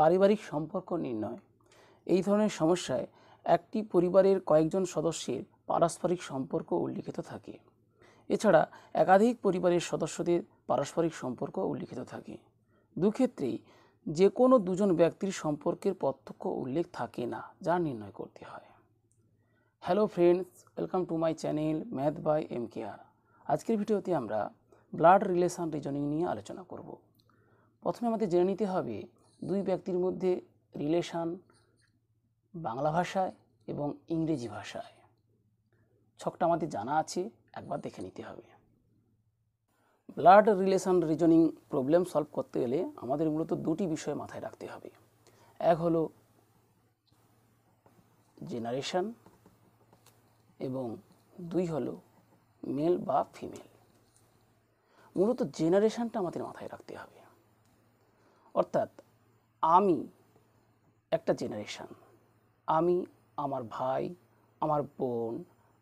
পারিবারিক সম্পর্ক নির্ণয় এই ধরনের সমস্যায় একটি পরিবারের কয়েকজন সদস্যের পারস্পরিক সম্পর্ক উল্লিখিত থাকে এছাড়া একাধিক পরিবারের সদস্যদের পারস্পরিক সম্পর্ক উল্লিখিত থাকে দুক্ষেত্রেই যে কোনো দুজন ব্যক্তির সম্পর্কের প্রত্যক্ষ উল্লেখ থাকে না যা নির্ণয় করতে হয় hello friends welcome to my channel math by M care আজকের ভিডিওতে আমরা ব্লাড রিলেশন রিজনিং নিয়ে আলোচনা করব প্রথমে আমাদের জেনে নিতে হবে দুই ব্যক্তির মধ্যে রিলেশান বাংলা ভাষায় এবং ইংরেজি ভাষায় ছকটা আমাদের জানা আছে একবার দেখে নিতে হবে blood relation reasoning problem solve করতে গেলে আমাদের মূলত দুটি বিষয় মাথায় রাখতে হবে এক হলো জেনারেশন এবং দুই হলো মেল বা ফিমেল মূলত জেনারেশানটা আমাদের মাথায় রাখতে হবে অর্থাৎ আমি একটা জেনারেশান আমি আমার ভাই আমার বোন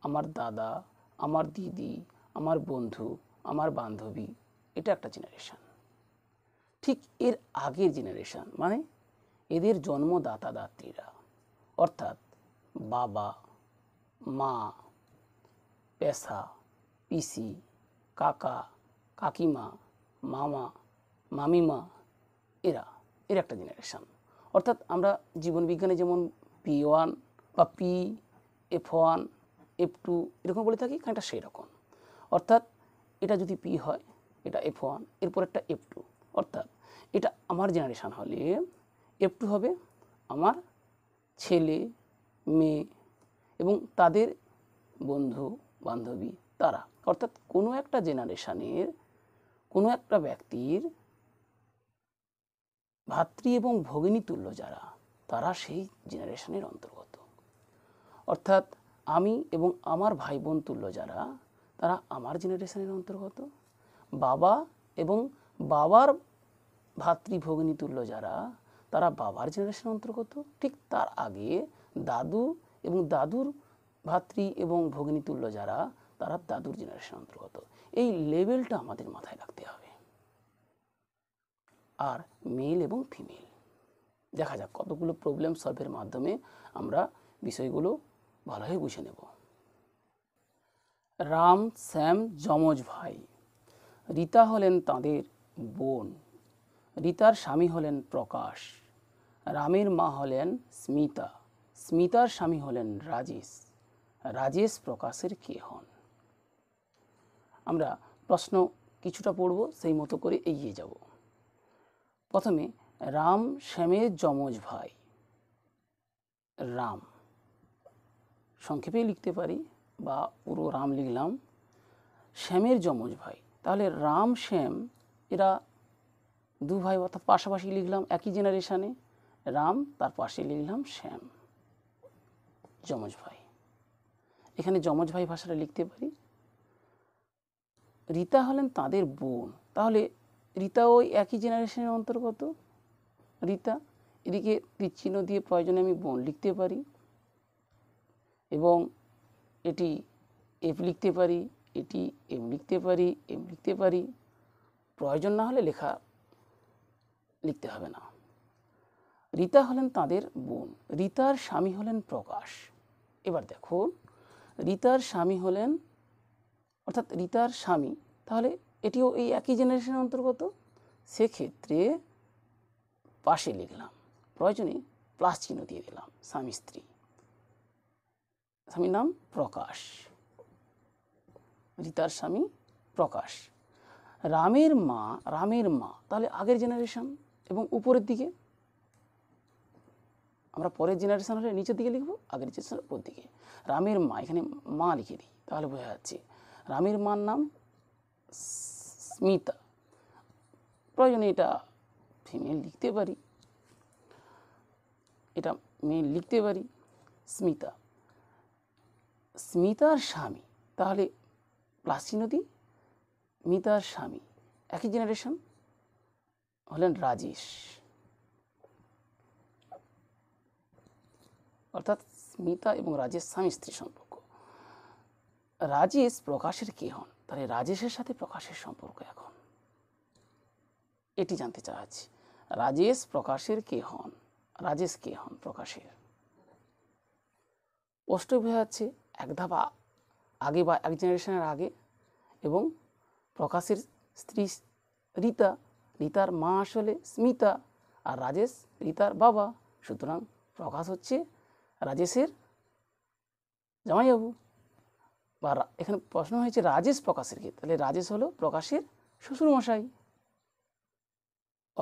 আমার দাদা আমার দিদি আমার বন্ধু আমার বান্ধবী এটা একটা জেনারেশান ঠিক এর আগের জেনারেশান মানে এদের জন্মদাতা দাত্রীরা অর্থাৎ বাবা মা পেশা পিসি কাকা কাকিমা মামা মামিমা এরা এর একটা জেনারেশান অর্থাৎ আমরা জীবনবিজ্ঞানে যেমন পি ওয়ান বা P F one F two এরকম বলে থাকি খানিকটা সেই রকম অর্থাৎ এটা যদি পি হয় এটা এফ ওয়ান এরপর একটা এফ টু অর্থাৎ এটা আমার জেনারেশান হলে এফ টু হবে আমার ছেলে মেয়ে এবং তাদের বন্ধু বান্ধবী তারা অর্থাৎ কোনো একটা জেনারেশানের কোনো একটা ব্যক্তির ভাতৃ এবং ভগিনী তুল্য যারা তারা সেই জেনারেশনের অন্তর্গত অর্থাৎ আমি এবং আমার ভাই বোন তুল্য যারা তারা আমার জেনারেশনের অন্তর্গত বাবা এবং বাবার ভাতৃ ভগিনী তুল্য যারা তারা বাবার জেনারেশনের অন্তর্গত ঠিক তার আগে দাদু এবং দাদুর ভাতৃ এবং ভগিনী তুল্য যারা তারা দাদুর জেনারেশনের অন্তর্গত এই লেভেলটা আমাদের মাথায় রাখতে হবে আর মেল এবং ফিমেল দেখা যাক কতগুলো প্রবলেম সলভের মাধ্যমে আমরা বিষয়গুলো ভালোভাবে বুঝে নেব রাম শ্যাম যমজ ভাই রীতা হলেন তাদের বোন রীতার স্বামী হলেন প্রকাশ রামের মা হলেন স্মিতা স্মিতার স্বামী হলেন রাজেশ রাজেশ প্রকাশের কে হন আমরা প্রশ্ন কিছুটা পড়ব সেই মতো করে এগিয়ে যাবো প্রথমে রাম শ্যামের যমজ ভাই রাম সংক্ষেপেই লিখতে পারি বা পুরো রাম লিখলাম শ্যামের যমজ ভাই তাহলে রাম শ্যাম এরা দু ভাই অর্থাৎ পাশাপাশি লিখলাম একই জেনারেশানে রাম তার পাশে লিখলাম শ্যাম যমজ ভাই এখানে যমজ ভাই ভাষাটা লিখতে পারি রীতা হলেন তাদের বোন তাহলে রীতা ওই একই জেনারেশনের অন্তর্গত রীতা এদিকে তীরচিহ্ন দিয়ে প্রয়োজনে আমি বোন লিখতে পারি এবং এটি এফ লিখতে পারি এটি এম লিখতে পারি এম লিখতে পারি প্রয়োজন না হলে লেখা লিখতে হবে না রীতা হলেন তাদের বোন রীতার স্বামী হলেন প্রকাশ এবার দেখো রীতার স্বামী হলেন অর্থাৎ রীতার স্বামী তাহলে এটিও এই একই জেনারেশনের অন্তর্গত সেক্ষেত্রে পাশে লিখলাম প্রয়োজনে প্লাস চিহ্ন দিয়ে দিলাম স্বামী স্ত্রী স্বামীর নাম প্রকাশ রীতার স্বামী প্রকাশ রামের মা রামের মা তাহলে আগের জেনারেশন এবং উপরের দিকে আমরা পরের জেনারেশন হলে নিচের দিকে লিখব আগের জেনারেশন উপর দিকে রামের মা এখানে মা লিখে দিই তাহলে বোঝা যাচ্ছে রামের মার নাম স্মিতা প্রয়োজনে এটা ফিমেল লিখতে পারি এটা মেল লিখতে পারি স্মিতা স্মিতার স্বামী তাহলে প্লাস্টি নদী মিতার স্বামী একই জেনারেশন হলেন রাজেশ অর্থাৎ স্মিতা এবং রাজেশ স্বামী স্ত্রী সম্পর্ক রাজেশ প্রকাশের কে হন তাহলে রাজেশের সাথে প্রকাশের সম্পর্ক এখন এটি জানতে চাচ্ছি রাজেশ প্রকাশের কে হন রাজেশ কে হন প্রকাশের অষ্টবিবাহ হচ্ছে এক ধাপা আগে বা এক জেনারেশনের আগে এবং প্রকাশের স্ত্রী রীতা রীতার মা আসলে স্মিতা আর রাজেশ রীতার বাবা সুতরাং প্রকাশ হচ্ছে রাজেশের জামাইবাবু বা এখানে প্রশ্ন হয়েছে রাজেশ প্রকাশের কি তাহলে রাজেশ হলো প্রকাশের শ্বশুরমশাই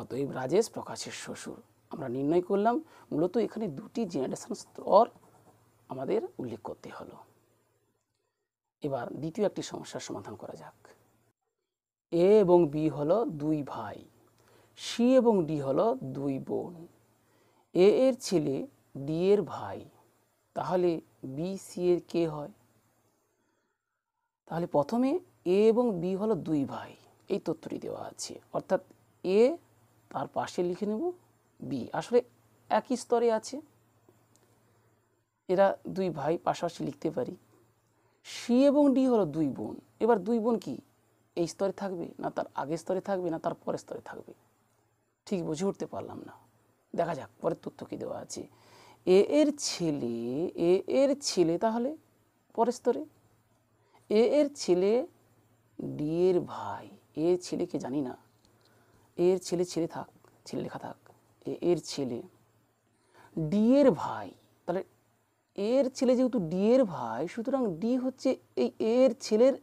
অতএব রাজেশ প্রকাশের শ্বশুর আমরা নির্ণয় করলাম মূলত এখানে দুটি জেনারেশন স্তর আমাদের উল্লেখ করতে হলো এবার দ্বিতীয় একটি সমস্যার সমাধান করা যাক এ এবং বি হল দুই ভাই সি এবং ডি হল দুই বোন এ এর ছেলে ডি এর ভাই তাহলে বি সি এর কে হয় তাহলে প্রথমে এ এবং বি হলো দুই ভাই এই তথ্যটি দেওয়া আছে অর্থাৎ এ তার পাশে লিখে নেব বি আসলে একই স্তরে আছে এরা দুই ভাই পাশাপাশি লিখতে পারি সি এবং ডি হলো দুই বোন এবার দুই বোন কি এই স্তরে থাকবে না তার আগের স্তরে থাকবে না তার পরের স্তরে থাকবে ঠিক বুঝে উঠতে পারলাম না দেখা যাক পরের তথ্য কী দেওয়া আছে এ এর ছেলে এ এর ছেলে তাহলে পরের স্তরে এ এর ছেলে ডি এর ভাই এ ছেলেকে জানি না এর ছেলে ছেলে থাক ছেলে লেখা থাক এ এর ছেলে ডি এর ভাই তাহলে এর ছেলে যেহেতু ডি এর ভাই সুতরাং ডি হচ্ছে এই এর ছেলের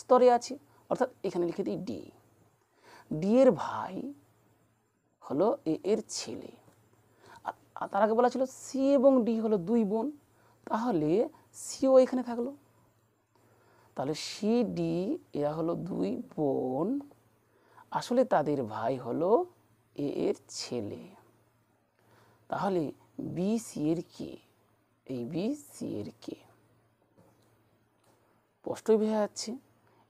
স্তরে আছে অর্থাৎ এখানে লিখে দিই ডি ডি এর ভাই হলো এ এর ছেলে তার আগে বলা ছিল সি এবং ডি হলো দুই বোন তাহলে সিও এখানে থাকলো তাহলে সি ডি এরা হলো দুই বোন আসলে তাদের ভাই হলো এ এর ছেলে তাহলে বি সি এর কে এই বি সি এর কে স্পষ্টই বোঝা যাচ্ছে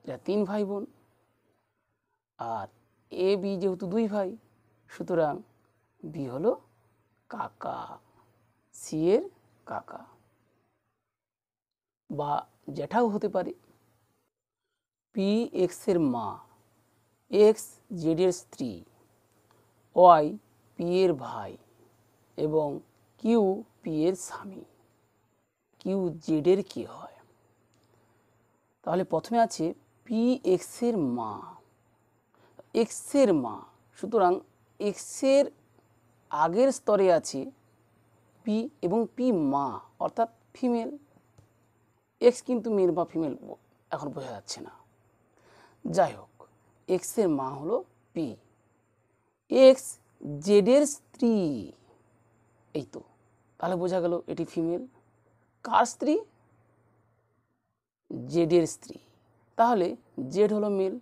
এরা তিন ভাই বোন আর এ বি যেহেতু দুই ভাই সুতরাং বি হলো কাকা সি এর কাকা বা জ্যাঠাও হতে পারে পি এক্সের মা এক্স জেডের স্ত্রী ওয়াই পি এর ভাই এবং কিউ পি এর স্বামী কিউ জেডের কি হয় তাহলে প্রথমে আছে পি এক্সের মা এক্সের মা সুতরাং এক্সের আগের স্তরে আছে পি এবং পি মা অর্থাৎ ফিমেল এক্স কিন্তু মেয়ের বা ফিমেল এখন বোঝা যাচ্ছে না যাই হোক এক্সের মা হলো পি এক্স জেডের স্ত্রী এই তো তাহলে বোঝা গেল এটি ফিমেল কার স্ত্রী জেডের স্ত্রী তাহলে জেড হলো মেল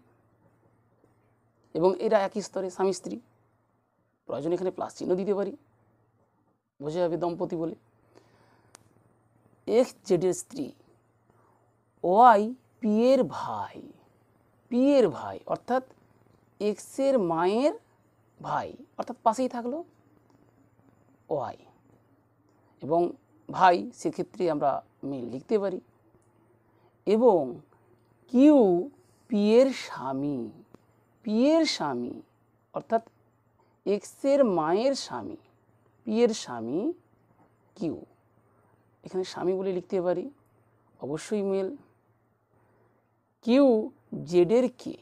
এবং এরা একই স্তরে স্বামী স্ত্রী প্রয়োজন এখানে প্লাস চিহ্ন দিতে পারি বোঝা যাবে দম্পতি বলে এক্স জেডের স্ত্রী ওয়াই পি এর ভাই পিয়ের ভাই অর্থাৎ এক্সের মায়ের ভাই অর্থাৎ পাশেই থাকলো ওয়াই এবং ভাই সেক্ষেত্রে আমরা মিল লিখতে পারি এবং কিউ পিয়ের স্বামী পিয়ের স্বামী অর্থাৎ এক্সের মায়ের স্বামী পিয়ের স্বামী কিউ এখানে স্বামী বলে লিখতে পারি অবশ্যই মেল কিউ জেডের কে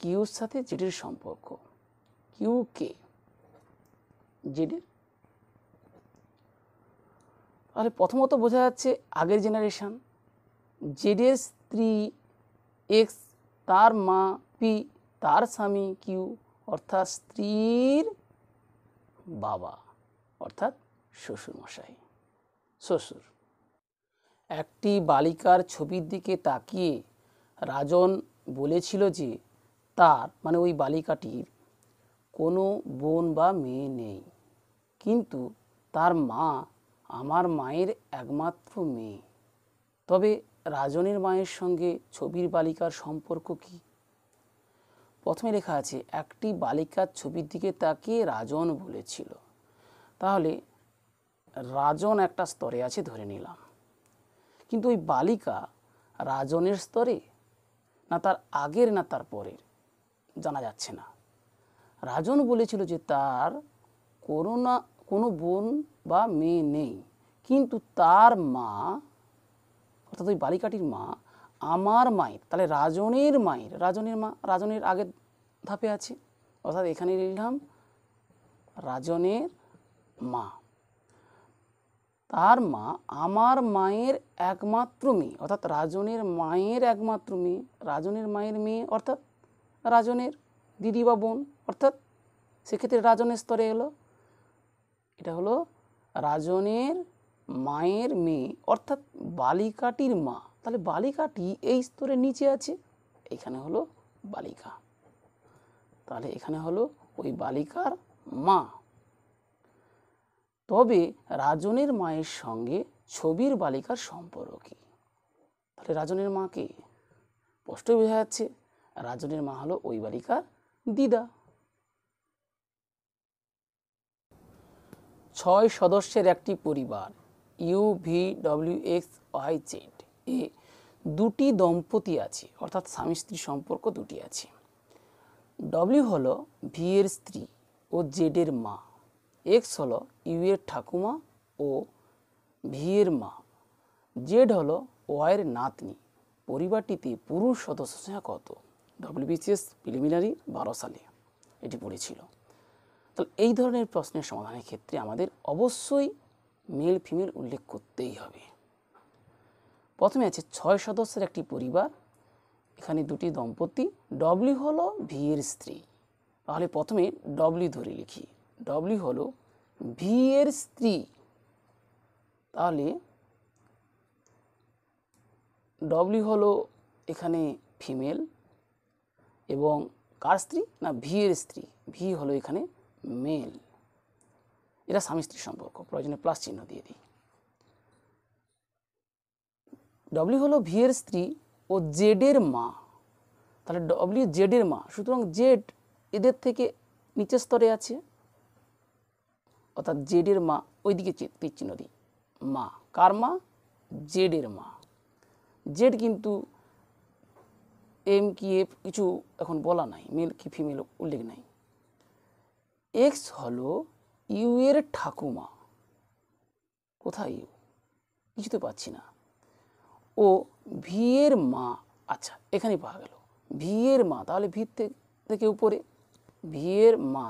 কিউর সাথে জেডের সম্পর্ক কিউ কে জেডের তাহলে প্রথমত বোঝা যাচ্ছে আগের জেনারেশান জেডের স্ত্রী এক্স তার মা পি তার স্বামী কিউ অর্থাৎ স্ত্রীর বাবা অর্থাৎ শ্বশুরমশাই শ্বশুর একটি বালিকার ছবির দিকে তাকিয়ে রাজন বলেছিল যে তার মানে ওই বালিকাটির কোনো বোন বা মেয়ে নেই কিন্তু তার মা আমার মায়ের একমাত্র মেয়ে তবে রাজনের মায়ের সঙ্গে ছবির বালিকার সম্পর্ক কি প্রথমে লেখা আছে একটি বালিকার ছবির দিকে তাকে রাজন বলেছিল তাহলে রাজন একটা স্তরে আছে ধরে নিলাম কিন্তু ওই বালিকা রাজনের স্তরে না তার আগের না তার পরের জানা যাচ্ছে না রাজন বলেছিল যে তার কোনো না কোনো বোন বা মেয়ে নেই কিন্তু তার মা অর্থাৎ ওই বালিকাটির মা আমার মায়ের তাহলে রাজনের মায়ের রাজনের মা রাজনের আগের ধাপে আছে অর্থাৎ এখানে লিখলাম রাজনের মা তার মা আমার মায়ের একমাত্র মেয়ে অর্থাৎ রাজনের মায়ের একমাত্র মেয়ে রাজনের মায়ের মেয়ে অর্থাৎ রাজনের দিদি বা বোন অর্থাৎ সেক্ষেত্রে রাজনের স্তরে এলো এটা হলো রাজনের মায়ের মেয়ে অর্থাৎ বালিকাটির মা তাহলে বালিকাটি এই স্তরের নিচে আছে এখানে হলো বালিকা তাহলে এখানে হলো ওই বালিকার মা তবে রাজনের মায়ের সঙ্গে ছবির বালিকার সম্পর্ক কী তাহলে রাজনের মা কে স্পষ্ট বোঝা যাচ্ছে রাজনের মা হলো ওই বালিকার দিদা ছয় সদস্যের একটি পরিবার U V W X Y Z এ দুটি দম্পতি আছে অর্থাৎ স্বামী স্ত্রী সম্পর্ক দুটি আছে ডব্লিউ হলো ভি এর স্ত্রী ও জেডের মা এক্স হলো ইউ এর ঠাকুমা ও ভি এর মা জেড হলো ওয়াইয়ের নাতনি পরিবারটিতে পুরুষ সদস্য সংখ্যা কত ডব্লিউবিসিএস প্রিলিমিনারি বারো সালে এটি পড়েছিল তাহলে এই ধরনের প্রশ্নের সমাধানের ক্ষেত্রে আমাদের অবশ্যই মেল ফিমেল উল্লেখ করতেই হবে প্রথমে আছে ছয় সদস্যের একটি পরিবার এখানে দুটি দম্পতি ডব্লিউ হলো ভি এর স্ত্রী তাহলে প্রথমে ডব্লিউ ধরে লিখি ডব্লিউ হলো ভি এর স্ত্রী তাহলে ডব্লিউ হলো এখানে ফিমেল এবং কার স্ত্রী না ভি এর স্ত্রী ভি হলো এখানে মেল এটা স্বামী স্ত্রী সম্পর্ক প্রয়োজনে প্লাস চিহ্ন দিয়ে দিই ডব্লিউ হলো ভি এর স্ত্রী ও জেডের মা তাহলে ডব্লিউ জেডের মা সুতরাং জেড এদের থেকে নিচের স্তরে আছে অর্থাৎ জেডের মা ওইদিকে তীরচিহ্ন দিই মা কার মা জেডের মা জেড কিন্তু এম কি এফ কিছু এখন বলা নাই মেল কি ফিমেল উল্লেখ নাই এক্স হলো ইউ এর ঠাকুমা কোথায় ইউ কিছু তো পাচ্ছি না ও ভি এর মা আচ্ছা এখানে পাওয়া গেল ভি এর মা তাহলে ভি থেকে উপরে ভি এর মা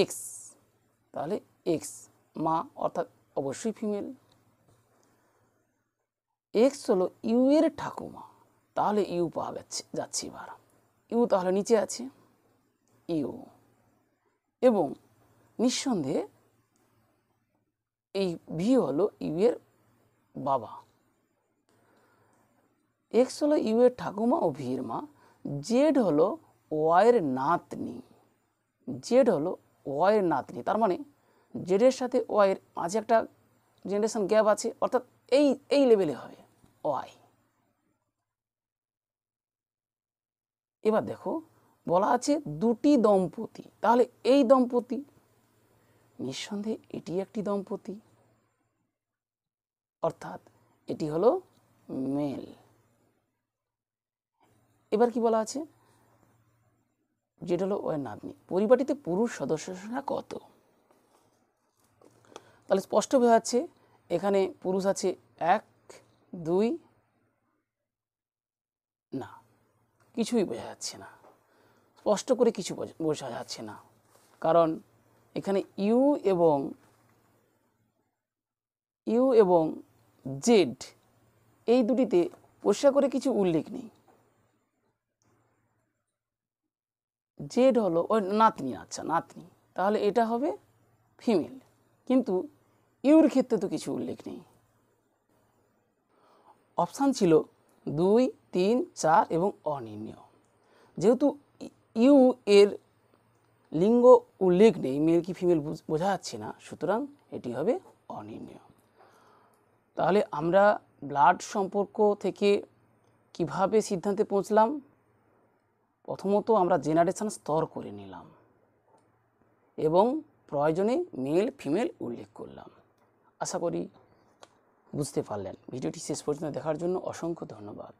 এক্স তাহলে এক্স মা অর্থাৎ অবশ্যই ফিমেল এক্স হলো ইউ এর ঠাকুমা তাহলে ইউ পাওয়া যাচ্ছে যাচ্ছে এবার ইউ তাহলে নিচে আছে ইউ এবং নিঃসন্দেহে এই ভি হলো ইউ এর বাবা এক্স হলো ইউ এর ঠাকুমা ও ভির মা জেড হলো ওয়াইয়ের নাতনি জেড হলো ওয়াইয়ের নাতনি তার মানে জেডের সাথে ওয়াইয়ের মাঝে একটা জেনারেশান গ্যাপ আছে অর্থাৎ এই এই লেভেলে হবে ওয়াই এবার দেখো বলা আছে দুটি দম্পতি তাহলে এই দম্পতি নিঃসন্দেহে এটি একটি দম্পতি অর্থাৎ এটি হলো মেল এবার কি বলা আছে যেটা হলো ওয়ের নাতনি পরিবারটিতে পুরুষ সদস্য সংখ্যা কত তাহলে স্পষ্ট বোঝা যাচ্ছে এখানে পুরুষ আছে এক দুই না কিছুই বোঝা যাচ্ছে না স্পষ্ট করে কিছু বোঝা যাচ্ছে না কারণ এখানে ইউ এবং ইউ এবং জেড এই দুটিতে পোষা করে কিছু উল্লেখ নেই জেড হলো ওই নাতনি আচ্ছা নাতনি তাহলে এটা হবে ফিমেল কিন্তু ইউর ক্ষেত্রে তো কিছু উল্লেখ নেই অপশান ছিল দুই তিন চার এবং অনির্ণীয় যেহেতু ইউ এর লিঙ্গ উল্লেখ নেই মেয়ের কি ফিমেল বোঝা যাচ্ছে না সুতরাং এটি হবে অনির্ণীয় তাহলে আমরা ব্লাড সম্পর্ক থেকে কিভাবে সিদ্ধান্তে পৌঁছলাম প্রথমত আমরা জেনারেশন স্তর করে নিলাম এবং প্রয়োজনে মেল ফিমেল উল্লেখ করলাম আশা করি বুঝতে পারলেন ভিডিওটি শেষ পর্যন্ত দেখার জন্য অসংখ্য ধন্যবাদ